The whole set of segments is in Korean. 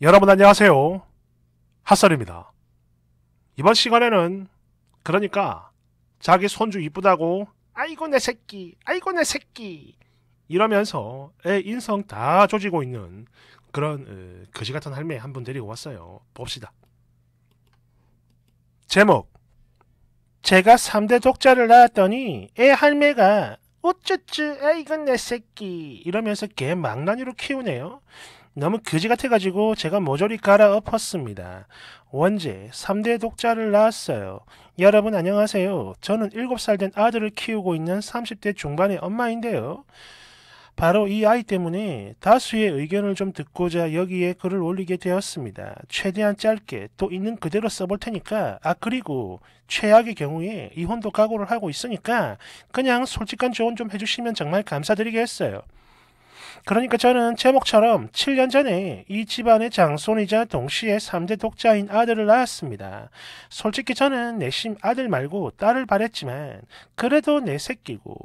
여러분 안녕하세요. 핫설입니다. 이번 시간에는 그러니까 자기 손주 이쁘다고 아이고 내 새끼, 아이고 내 새끼 이러면서 애 인성 다 조지고 있는 그런 어, 거지 같은 할매 한분 데리고 왔어요. 봅시다. 제목 제가 3대 독자를 낳았더니 애 할매가 어쩌쭈 아이고 내 새끼 이러면서 개 망나니로 키우네요. 너무 거지 같아가지고 제가 모조리 갈아엎었습니다. 원제 3대 독자를 낳았어요. 여러분 안녕하세요. 저는 7살 된 아들을 키우고 있는 30대 중반의 엄마인데요. 바로 이 아이 때문에 다수의 의견을 좀 듣고자 여기에 글을 올리게 되었습니다. 최대한 짧게 또 있는 그대로 써볼 테니까 아 그리고 최악의 경우에 이혼도 각오를 하고 있으니까 그냥 솔직한 조언 좀 해주시면 정말 감사드리겠어요. 그러니까 저는 제목처럼 7년 전에 이 집안의 장손이자 동시에 3대 독자인 아들을 낳았습니다. 솔직히 저는 내심 아들 말고 딸을 바랬지만 그래도 내 새끼고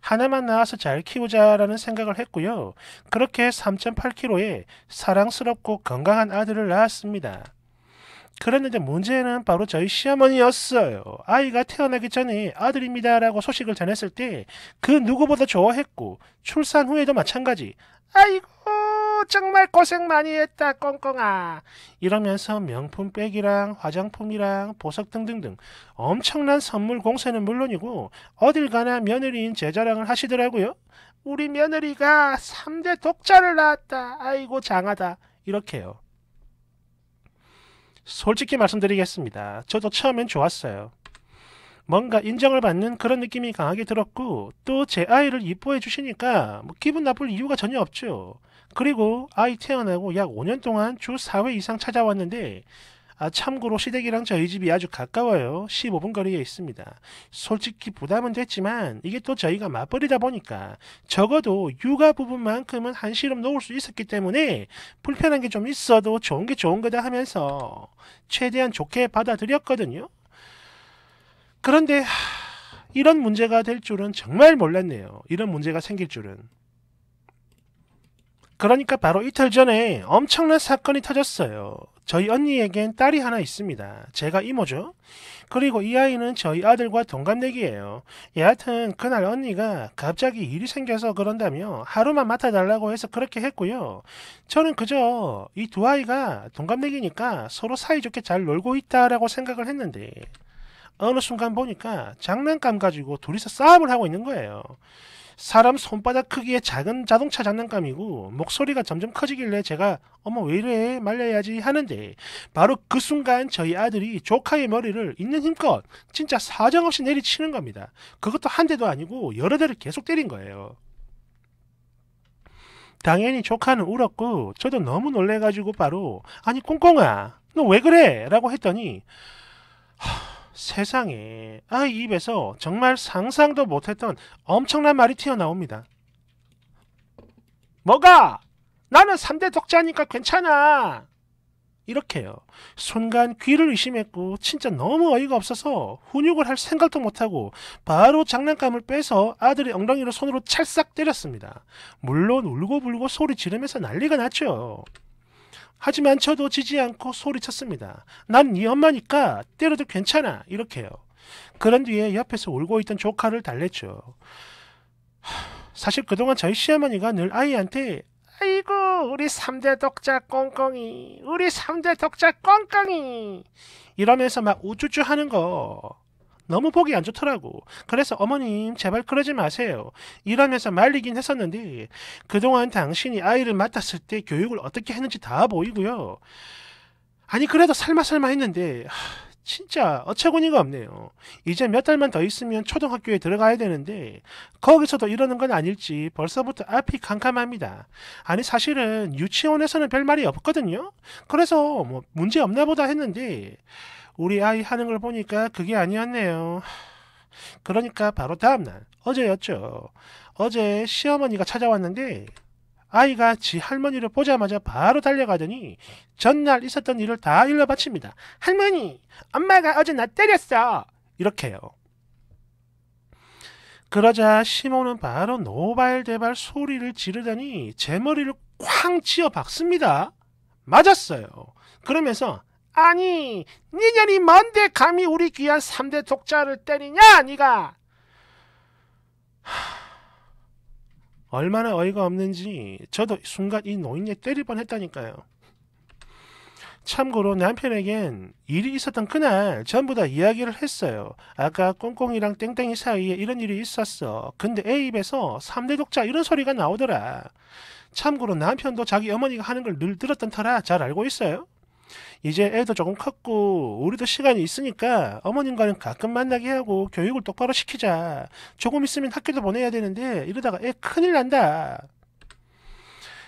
하나만 낳아서 잘 키우자라는 생각을 했고요. 그렇게 3.8kg의 사랑스럽고 건강한 아들을 낳았습니다. 그랬는데 문제는 바로 저희 시어머니였어요. 아이가 태어나기 전에 아들입니다라고 소식을 전했을 때 그 누구보다 좋아했고 출산 후에도 마찬가지. 아이고 정말 고생 많이 했다 꽁꽁아 이러면서 명품 백이랑 화장품이랑 보석 등등등 엄청난 선물 공세는 물론이고 어딜 가나 며느리인 제자랑을 하시더라고요. 우리 며느리가 3대 독자를 낳았다. 아이고 장하다. 이렇게요. 솔직히 말씀드리겠습니다. 저도 처음엔 좋았어요. 뭔가 인정을 받는 그런 느낌이 강하게 들었고 또 제 아이를 이뻐해 주시니까 뭐 기분 나쁠 이유가 전혀 없죠. 그리고 아이 태어나고 약 5년 동안 주 4회 이상 찾아왔는데 아, 참고로 시댁이랑 저희 집이 아주 가까워요. 15분 거리에 있습니다. 솔직히 부담은 됐지만 이게 또 저희가 맞벌이다 보니까 적어도 육아 부분만큼은 한 시름 놓을 수 있었기 때문에 불편한 게 좀 있어도 좋은 게 좋은 거다 하면서 최대한 좋게 받아들였거든요. 그런데 이런 문제가 될 줄은 정말 몰랐네요. 이런 문제가 생길 줄은. 그러니까 바로 이틀 전에 엄청난 사건이 터졌어요. 저희 언니에겐 딸이 하나 있습니다. 제가 이모죠. 그리고 이 아이는 저희 아들과 동갑내기예요. 여하튼 그날 언니가 갑자기 일이 생겨서 그런다며 하루만 맡아달라고 해서 그렇게 했고요. 저는 그저 이 두 아이가 동갑내기니까 서로 사이좋게 잘 놀고 있다라고 생각을 했는데 어느 순간 보니까 장난감 가지고 둘이서 싸움을 하고 있는 거예요. 사람 손바닥 크기의 작은 자동차 장난감이고 목소리가 점점 커지길래 제가 어머 왜 이래 말려야지 하는데 바로 그 순간 저희 아들이 조카의 머리를 있는 힘껏 진짜 사정없이 내리치는 겁니다. 그것도 한 대도 아니고 여러 대를 계속 때린 거예요. 당연히 조카는 울었고 저도 너무 놀래가지고 바로 아니 꽁꽁아 너 왜 그래? 라고 했더니 하... 세상에 아이 입에서 정말 상상도 못했던 엄청난 말이 튀어나옵니다. 뭐가? 나는 3대 독자니까 괜찮아. 이렇게요. 순간 귀를 의심했고 진짜 너무 어이가 없어서 훈육을 할 생각도 못하고 바로 장난감을 빼서 아들의 엉덩이로 손으로 찰싹 때렸습니다. 물론 울고불고 소리 지르면서 난리가 났죠. 하지만 저도 지지 않고 소리쳤습니다. 난 네 엄마니까 때려도 괜찮아 이렇게요. 그런 뒤에 옆에서 울고 있던 조카를 달랬죠. 사실 그동안 저희 시어머니가 늘 아이한테 아이고 우리 3대 독자 꽁꽁이 우리 3대 독자 꽁꽁이 이러면서 막 우쭈쭈 하는 거 너무 보기 안 좋더라고. 그래서 어머님 제발 그러지 마세요. 이러면서 말리긴 했었는데 그동안 당신이 아이를 맡았을 때 교육을 어떻게 했는지 다 보이고요. 아니 그래도 설마설마 했는데 진짜 어처구니가 없네요. 이제 몇 달만 더 있으면 초등학교에 들어가야 되는데 거기서도 이러는 건 아닐지 벌써부터 앞이 캄캄합니다. 아니 사실은 유치원에서는 별말이 없거든요. 그래서 뭐 문제 없나 보다 했는데 우리 아이 하는 걸 보니까 그게 아니었네요. 그러니까 바로 다음날 어제였죠. 어제 시어머니가 찾아왔는데 아이가 지 할머니를 보자마자 바로 달려가더니 전날 있었던 일을 다 일러바칩니다. 할머니, 엄마가 어제 나 때렸어. 이렇게요. 그러자 시모는 바로 노발대발 소리를 지르더니 제 머리를 쾅 치어 박습니다. 맞았어요. 그러면서 아니 니년이 뭔데 감히 우리 귀한 3대 독자를 때리냐 니가 얼마나 어이가 없는지 저도 순간 이 노인네 때릴 뻔했다니까요. 참고로 남편에겐 일이 있었던 그날 전부 다 이야기를 했어요. 아까 꽁꽁이랑 땡땡이 사이에 이런 일이 있었어. 근데 애 입에서 3대 독자 이런 소리가 나오더라. 참고로 남편도 자기 어머니가 하는 걸 늘 들었던 터라 잘 알고 있어요. 이제 애도 조금 컸고 우리도 시간이 있으니까 어머님과는 가끔 만나게 하고 교육을 똑바로 시키자. 조금 있으면 학교도 보내야 되는데 이러다가 애 큰일 난다.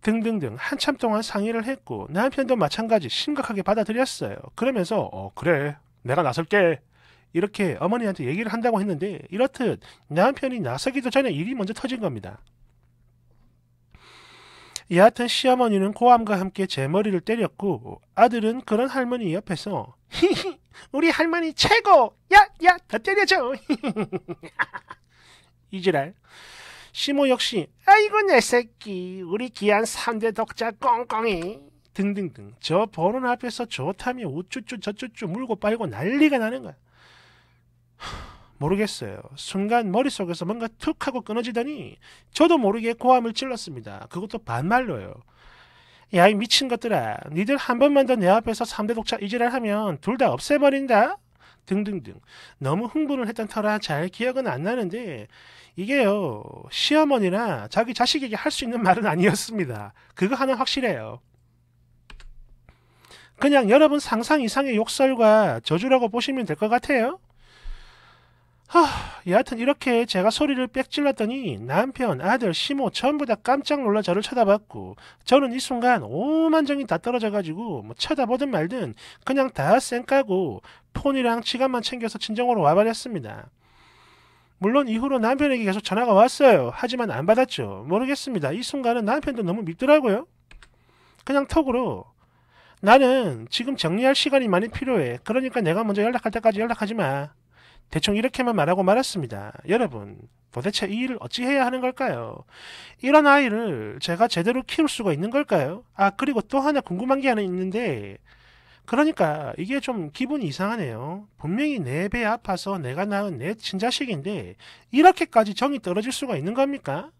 등등등 한참 동안 상의를 했고 남편도 마찬가지 심각하게 받아들였어요. 그러면서 어 그래 내가 나설게 이렇게 어머니한테 얘기를 한다고 했는데 이렇듯 남편이 나서기도 전에 일이 먼저 터진 겁니다. 여하튼 시어머니는 고함과 함께 제 머리를 때렸고 아들은 그런 할머니 옆에서 우리 할머니 최고 야야 더 때려줘 이지랄 시모 역시 아이고 내 새끼 우리 귀한 3대 독자 꽁꽁이 등등등 저 보는 앞에서 좋다며 우쭈쭈 저쭈쭈 물고 빨고 난리가 나는 거야 모르겠어요. 순간 머릿속에서 뭔가 툭 하고 끊어지더니 저도 모르게 고함을 질렀습니다 그것도 반말로요. 야 이 미친 것들아 니들 한 번만 더 내 앞에서 3대 독차 이질랄하면 둘 다 없애버린다? 등등등 너무 흥분을 했던 터라 잘 기억은 안 나는데 이게요 시어머니나 자기 자식에게 할 수 있는 말은 아니었습니다. 그거 하나 확실해요. 그냥 여러분 상상 이상의 욕설과 저주라고 보시면 될 것 같아요. 하, 여하튼 이렇게 제가 소리를 빽질렀더니 남편, 아들, 시모 전부 다 깜짝 놀라 저를 쳐다봤고 저는 이 순간 오만정이 다 떨어져가지고 뭐 쳐다보든 말든 그냥 다 쌩까고 폰이랑 지갑만 챙겨서 진정으로 와버렸습니다. 물론 이후로 남편에게 계속 전화가 왔어요. 하지만 안 받았죠. 모르겠습니다. 이 순간은 남편도 너무 밉더라고요. 그냥 톡으로 나는 지금 정리할 시간이 많이 필요해. 그러니까 내가 먼저 연락할 때까지 연락하지 마. 대충 이렇게만 말하고 말았습니다. 여러분, 도대체 이 일을 어찌 해야 하는 걸까요? 이런 아이를 제가 제대로 키울 수가 있는 걸까요? 아, 그리고 또 하나 궁금한 게 하나 있는데, 그러니까 이게 좀 기분이 이상하네요. 분명히 내 배 아파서 내가 낳은 내 친자식인데, 이렇게까지 정이 떨어질 수가 있는 겁니까?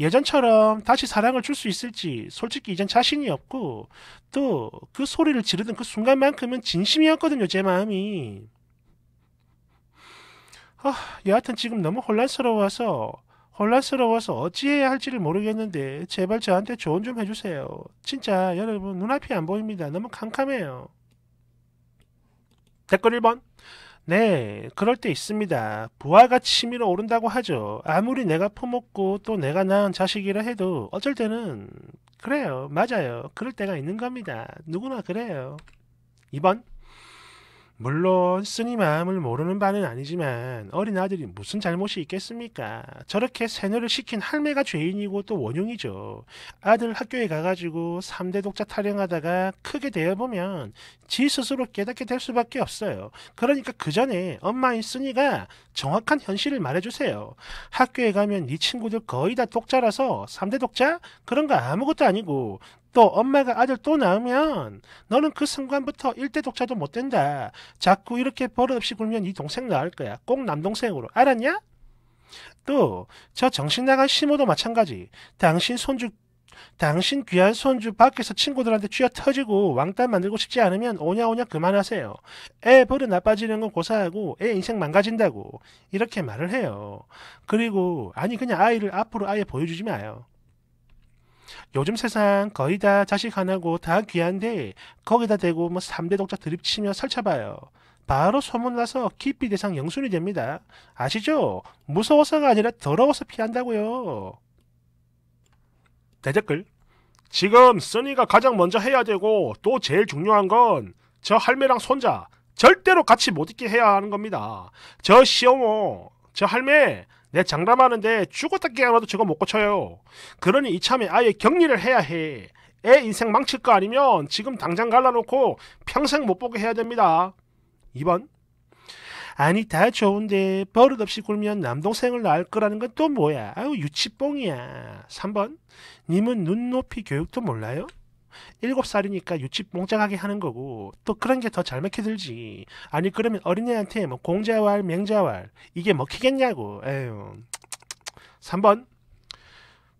예전처럼 다시 사랑을 줄 수 있을지 솔직히 이젠 자신이 없고 또 그 소리를 지르던 그 순간만큼은 진심이었거든요 제 마음이 아, 여하튼 지금 너무 혼란스러워서 혼란스러워서 어찌해야 할지를 모르겠는데 제발 저한테 조언 좀 해주세요. 진짜 여러분 눈앞이 안 보입니다. 너무 캄캄해요. 댓글 1번 네, 그럴 때 있습니다. 부하가 치밀어 오른다고 하죠. 아무리 내가 품었고 또 내가 낳은 자식이라 해도 어쩔 때는 그래요. 맞아요. 그럴 때가 있는 겁니다. 누구나 그래요. 2번 물론 쓰니 마음을 모르는 바는 아니지만 어린 아들이 무슨 잘못이 있겠습니까? 저렇게 세뇌를 시킨 할매가 죄인이고 또 원흉이죠. 아들 학교에 가가지고 3대 독자 타령하다가 크게 되어보면 지 스스로 깨닫게 될 수밖에 없어요. 그러니까 그 전에 엄마인 쓰니가 정확한 현실을 말해주세요. 학교에 가면 네 친구들 거의 다 독자라서 3대 독자? 그런 거 아무것도 아니고 또 엄마가 아들 또 낳으면 너는 그 순간부터 일대 독자도 못 된다. 자꾸 이렇게 버릇없이 굴면 이 동생 낳을 거야. 꼭 남동생으로. 알았냐? 또 저 정신 나간 시모도 마찬가지. 당신 손주 당신 귀한 손주 밖에서 친구들한테 쥐어 터지고 왕따 만들고 싶지 않으면 오냐오냐 그만하세요. 애 버릇 나빠지는 건 고사하고 애 인생 망가진다고 이렇게 말을 해요. 그리고 아니 그냥 아이를 앞으로 아예 보여주지 마요. 요즘 세상 거의 다 자식 하나고 다 귀한데 거기다 대고 뭐 3대 독자 드립치며 설쳐봐요. 바로 소문나서 깊이 대상 영순이 됩니다. 아시죠? 무서워서가 아니라 더러워서 피한다고요. 대댓글 지금 써니가 가장 먼저 해야 되고 또 제일 중요한 건 저 할매랑 손자 절대로 같이 못 있게 해야 하는 겁니다. 저 시어머, 저 할매 내 장담하는데 죽었다 깨어나도 저거 못 고쳐요. 그러니 이참에 아예 격리를 해야 해. 애 인생 망칠 거 아니면 지금 당장 갈라놓고 평생 못 보게 해야 됩니다. 2번 아니 다 좋은데 버릇없이 굴면 남동생을 낳을 거라는 건 또 뭐야? 아유 유치뽕이야. 3번 님은 눈높이 교육도 몰라요? 일곱 살이니까 유치 몽짝하게 하는 거고 또 그런 게 더 잘 먹혀들지. 아니 그러면 어린애한테 뭐 공자왈 맹자왈 이게 먹히겠냐고. 에휴. 3번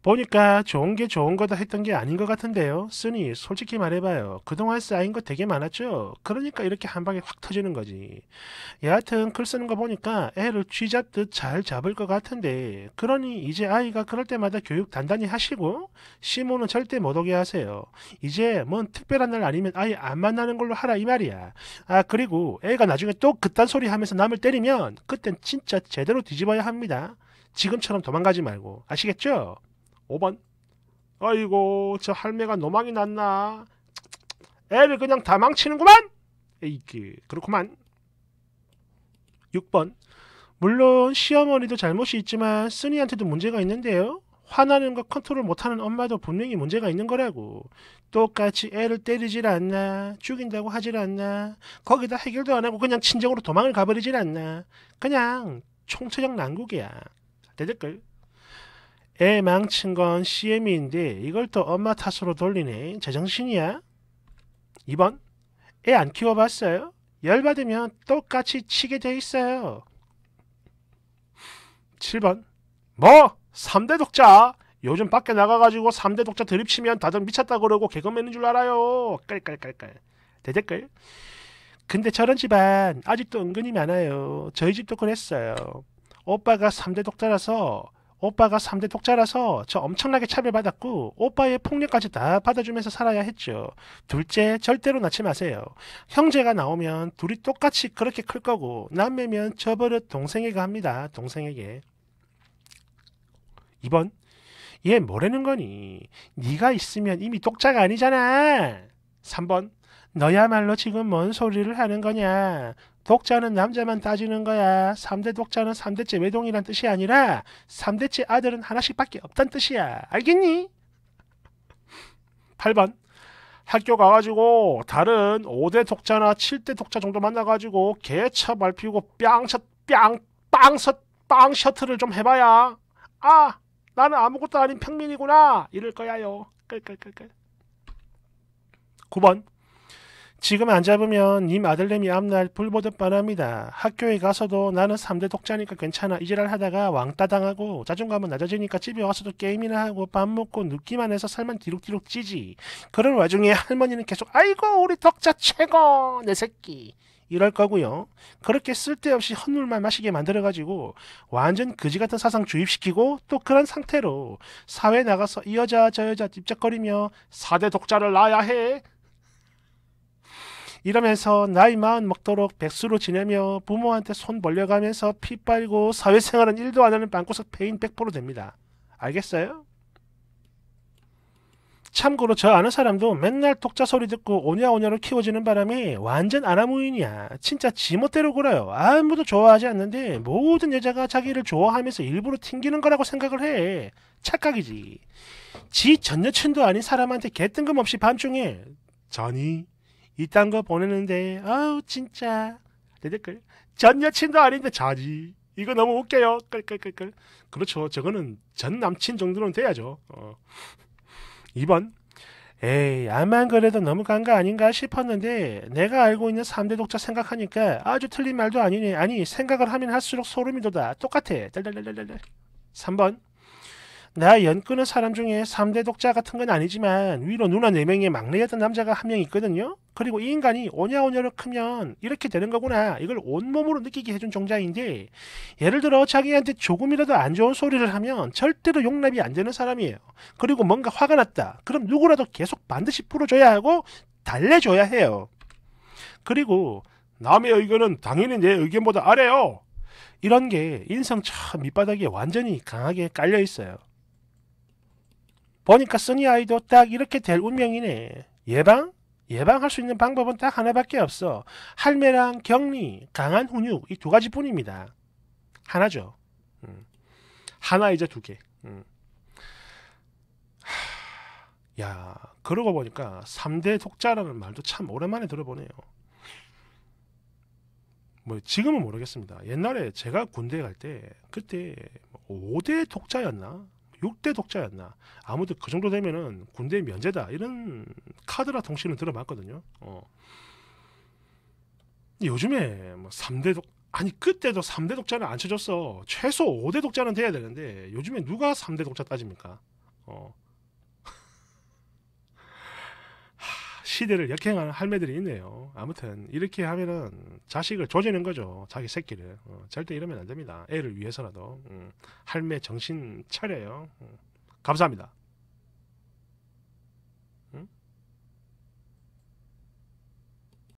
보니까 좋은 게 좋은 거다 했던 게 아닌 것 같은데요. 쓰니 솔직히 말해봐요. 그동안 쌓인 거 되게 많았죠. 그러니까 이렇게 한 방에 확 터지는 거지. 여하튼 글 쓰는 거 보니까 애를 쥐잡듯 잘 잡을 것 같은데 그러니 이제 아이가 그럴 때마다 교육 단단히 하시고 시모는 절대 못 오게 하세요. 이제 뭔 특별한 날 아니면 아예 안 만나는 걸로 하라 이 말이야. 아 그리고 애가 나중에 또 그딴 소리 하면서 남을 때리면 그땐 진짜 제대로 뒤집어야 합니다. 지금처럼 도망가지 말고 아시겠죠? 5번 아이고 저 할매가 노망이 났나 애를 그냥 다 망치는구만 에이그 그렇구만 6번 물론 시어머니도 잘못이 있지만 쓰니한테도 문제가 있는데요 화나는 거 컨트롤 못하는 엄마도 분명히 문제가 있는 거라고 똑같이 애를 때리질 않나 죽인다고 하질 않나 거기다 해결도 안 하고 그냥 친정으로 도망을 가버리질 않나 그냥 총체적 난국이야 대댓글 애 망친 건 CM인데 이걸 또 엄마 탓으로 돌리네. 제정신이야? 2번 애 안 키워봤어요? 열받으면 똑같이 치게 돼 있어요. 7번 뭐? 3대 독자? 요즘 밖에 나가가지고 3대 독자 드립치면 다들 미쳤다 그러고 개그맨인 줄 알아요. 깔깔깔깔. 대댓글. 근데 저런 집안 아직도 은근히 많아요. 저희 집도 그랬어요. 오빠가 3대 독자라서 오빠가 3대 독자라서 저 엄청나게 차별받았고 오빠의 폭력까지 다 받아주면서 살아야 했죠. 둘째, 절대로 낳지 마세요. 형제가 나오면 둘이 똑같이 그렇게 클 거고 남매면 저 버릇 동생에게 합니다. 동생에게. 2번, 얘 뭐라는 거니? 네가 있으면 이미 독자가 아니잖아. 3번, 너야말로 지금 뭔 소리를 하는 거냐? 독자는 남자만 따지는 거야. 3대 독자는 3대째 외동이란 뜻이 아니라 3대째 아들은 하나씩밖에 없단 뜻이야. 알겠니? 8번 학교 가가지고 다른 5대 독자나 7대 독자 정도 만나가지고 개차 말피고 뺑샷뺑빵셔빵 셔틀을 좀 해봐야 아 나는 아무것도 아닌 평민이구나 이럴 거야요. 9번 지금 안 잡으면 님아들내미 앞날 불보듯 뻔합니다. 학교에 가서도 나는 3대 독자니까 괜찮아 이지랄 하다가 왕따 당하고 자존감은 낮아지니까 집에 와서도 게임이나 하고 밥 먹고 눕기만 해서 살만 뒤룩뒤룩 찌지. 그런 와중에 할머니는 계속 아이고 우리 독자 최고 내 새끼 이럴 거고요. 그렇게 쓸데없이 헛물만 마시게 만들어가지고 완전 그지 같은 사상 주입시키고 또 그런 상태로 사회 나가서 이 여자 저 여자 집착거리며 4대 독자를 낳아야 해 이러면서 나이 마흔 먹도록 백수로 지내며 부모한테 손 벌려가면서 피 빨고 사회생활은 1도안 하는 방구석 페인 100% 됩니다. 알겠어요? 참고로 저 아는 사람도 맨날 독자 소리 듣고 오냐오냐로 키워지는 바람에 완전 아나무인이야. 진짜 지멋대로 굴어요. 아무도 좋아하지 않는데 모든 여자가 자기를 좋아하면서 일부러 튕기는 거라고 생각을 해. 착각이지. 지 전 여친도 아닌 사람한테 개뜬금없이 밤중에 자니? 이딴 거 보내는데 아우 진짜 댓글 전 여친도 아닌데 자지 이거 너무 웃겨요 끌끌끌끌 그렇죠 저거는 전 남친 정도는 돼야죠 어. 2번 에이 안만 그래도 너무 간 거 아닌가 싶었는데 내가 알고 있는 3대 독자 생각하니까 아주 틀린 말도 아니네 아니 생각을 하면 할수록 소름이 돋아 똑같아 딸딸딸딸딸 3번 나 연끄는 사람 중에 3대 독자 같은 건 아니지만 위로 누나 4명의 막내였던 남자가 한 명 있거든요. 그리고 이 인간이 오냐오냐로 크면 이렇게 되는 거구나. 이걸 온몸으로 느끼게 해준 종자인데 예를 들어 자기한테 조금이라도 안 좋은 소리를 하면 절대로 용납이 안 되는 사람이에요. 그리고 뭔가 화가 났다. 그럼 누구라도 계속 반드시 풀어줘야 하고 달래줘야 해요. 그리고 남의 의견은 당연히 내 의견보다 아래요. 이런 게 인성 참 밑바닥에 완전히 강하게 깔려 있어요. 보니까 써니 아이도 딱 이렇게 될 운명이네. 예방? 예방할 수 있는 방법은 딱 하나밖에 없어. 할매랑 격리, 강한 훈육 이 두 가지 뿐입니다. 하나죠. 음. 하나이제두 개. 음. 하... 야, 그러고 보니까 3대 독자라는 말도 참 오랜만에 들어보네요. 뭐 지금은 모르겠습니다. 옛날에 제가 군대 갈 때 그때 5대 뭐 독자였나? 6대 독자였나 아무튼 그 정도 되면은 군대 면제다 이런 카드라 동시는 들어봤거든요 어. 요즘에 뭐 3대 독 아니 그때도 3대 독자는 안 쳐줬어 최소 5대 독자는 돼야 되는데 요즘에 누가 3대 독자 따집니까 어. 시대를 역행하는 할매들이 있네요. 아무튼 이렇게 하면은 자식을 조지는 거죠. 자기 새끼를 어, 절대 이러면 안 됩니다. 애를 위해서라도 음, 할매 정신 차려요. 음, 감사합니다.